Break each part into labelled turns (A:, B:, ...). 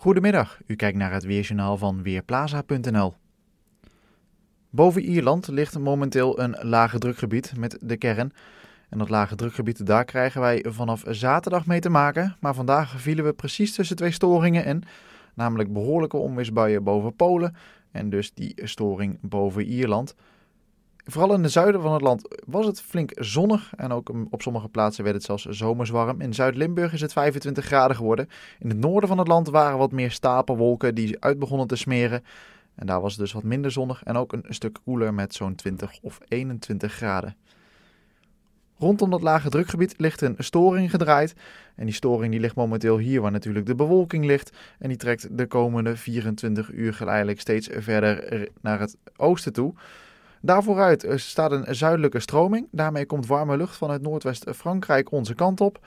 A: Goedemiddag, u kijkt naar het weerjournaal van Weerplaza.nl. Boven Ierland ligt momenteel een lage drukgebied met de kern. En dat lage drukgebied, daar krijgen wij vanaf zaterdag mee te maken. Maar vandaag vielen we precies tussen twee storingen in, namelijk behoorlijke onweersbuien boven Polen en dus die storing boven Ierland. Vooral in het zuiden van het land was het flink zonnig en ook op sommige plaatsen werd het zelfs zomers In Zuid-Limburg is het 25 graden geworden. In het noorden van het land waren wat meer stapelwolken die uit begonnen te smeren. En daar was het dus wat minder zonnig en ook een stuk koeler met zo'n 20 of 21 graden. Rondom dat lage drukgebied ligt een storing gedraaid. En die storing die ligt momenteel hier waar natuurlijk de bewolking ligt. En die trekt de komende 24 uur geleidelijk steeds verder naar het oosten toe. Daarvooruit staat een zuidelijke stroming. Daarmee komt warme lucht vanuit Noordwest-Frankrijk onze kant op.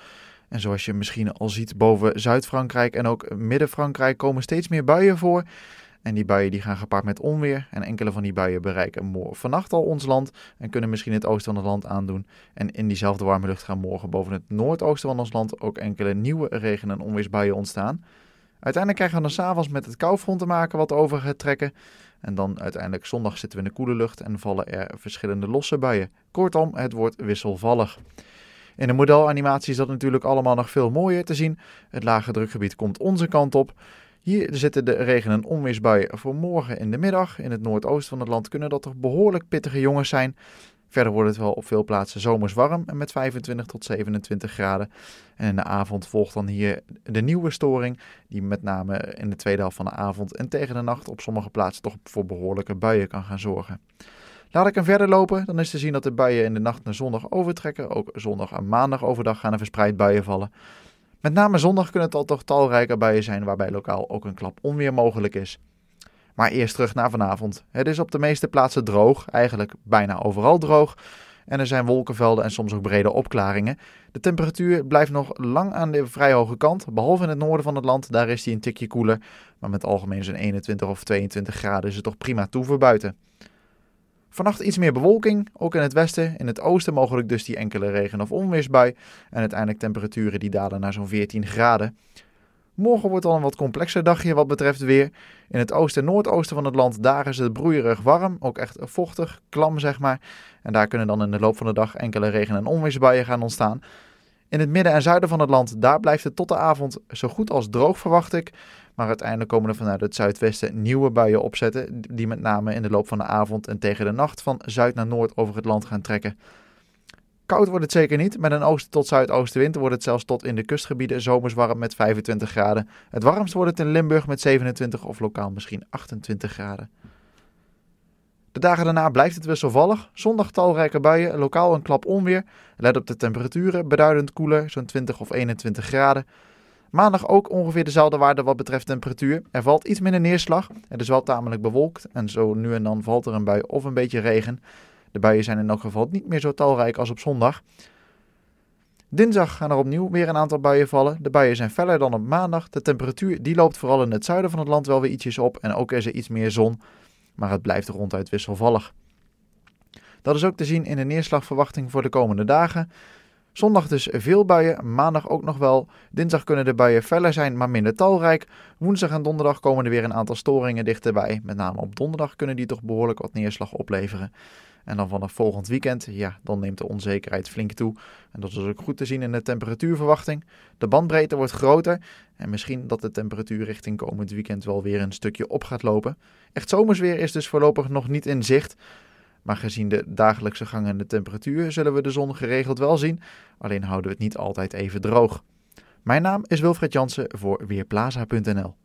A: En zoals je misschien al ziet, boven Zuid-Frankrijk en ook Midden-Frankrijk komen steeds meer buien voor. En die buien die gaan gepaard met onweer. En enkele van die buien bereiken vannacht al ons land. En kunnen misschien het oosten van het land aandoen. En in diezelfde warme lucht gaan morgen boven het noordoosten van ons land ook enkele nieuwe regen- en onweersbuien ontstaan. Uiteindelijk krijgen we dan s'avonds met het koufront te maken wat over trekken. En dan uiteindelijk zondag zitten we in de koele lucht en vallen er verschillende losse buien. Kortom, het wordt wisselvallig. In de modelanimatie is dat natuurlijk allemaal nog veel mooier te zien. Het lage drukgebied komt onze kant op. Hier zitten de regen- en onweersbuien voor morgen in de middag. In het noordoosten van het land kunnen dat toch behoorlijk pittige jongens zijn. Verder wordt het wel op veel plaatsen zomers warm en met 25 tot 27 graden. En in de avond volgt dan hier de nieuwe storing, die met name in de tweede helft van de avond en tegen de nacht op sommige plaatsen toch voor behoorlijke buien kan gaan zorgen. Laat ik hem verder lopen, dan is te zien dat de buien in de nacht naar zondag overtrekken. Ook zondag en maandag overdag gaan er verspreid buien vallen. Met name zondag kunnen het al toch talrijke buien zijn, waarbij lokaal ook een klap onweer mogelijk is. Maar eerst terug naar vanavond. Het is op de meeste plaatsen droog, eigenlijk bijna overal droog. En er zijn wolkenvelden en soms ook brede opklaringen. De temperatuur blijft nog lang aan de vrij hoge kant, behalve in het noorden van het land. Daar is die een tikje koeler. Maar met algemeen zo'n 21 of 22 graden is het toch prima toe voor buiten. Vannacht iets meer bewolking, ook in het westen. In het oosten mogelijk dus die enkele regen- of onweersbui. En uiteindelijk temperaturen die dalen naar zo'n 14 graden. Morgen wordt al een wat complexer dagje wat betreft weer. In het oosten en noordoosten van het land daar is het broeierig warm, ook echt vochtig, klam zeg maar. En daar kunnen dan in de loop van de dag enkele regen- en onweersbuien gaan ontstaan. In het midden en zuiden van het land, daar blijft het tot de avond zo goed als droog verwacht ik. Maar uiteindelijk komen er vanuit het zuidwesten nieuwe buien opzetten, die met name in de loop van de avond en tegen de nacht van zuid naar noord over het land gaan trekken. Koud wordt het zeker niet. Met een oosten tot zuidoostenwind wordt het zelfs tot in de kustgebieden zomers warm met 25 graden. Het warmst wordt het in Limburg met 27 of lokaal misschien 28 graden. De dagen daarna blijft het wisselvallig. Zondag talrijke buien, lokaal een klap onweer. Let op de temperaturen, beduidend koeler, zo'n 20 of 21 graden. Maandag ook ongeveer dezelfde waarde wat betreft temperatuur. Er valt iets minder neerslag. Het is wel tamelijk bewolkt en zo nu en dan valt er een bui of een beetje regen. De buien zijn in elk geval niet meer zo talrijk als op zondag. Dinsdag gaan er opnieuw weer een aantal buien vallen. De buien zijn feller dan op maandag. De temperatuur die loopt vooral in het zuiden van het land wel weer ietsjes op en ook is er iets meer zon, maar het blijft ronduit wisselvallig. Dat is ook te zien in de neerslagverwachting voor de komende dagen. Zondag dus veel buien, maandag ook nog wel. Dinsdag kunnen de buien feller zijn, maar minder talrijk. Woensdag en donderdag komen er weer een aantal storingen dichterbij. Met name op donderdag kunnen die toch behoorlijk wat neerslag opleveren. En dan vanaf volgend weekend, ja, dan neemt de onzekerheid flink toe. En dat is dus ook goed te zien in de temperatuurverwachting. De bandbreedte wordt groter en misschien dat de temperatuur richting komend weekend wel weer een stukje op gaat lopen. Echt zomersweer is dus voorlopig nog niet in zicht. Maar gezien de dagelijkse gang en de temperatuur zullen we de zon geregeld wel zien. Alleen houden we het niet altijd even droog. Mijn naam is Wilfred Jansen voor Weerplaza.nl.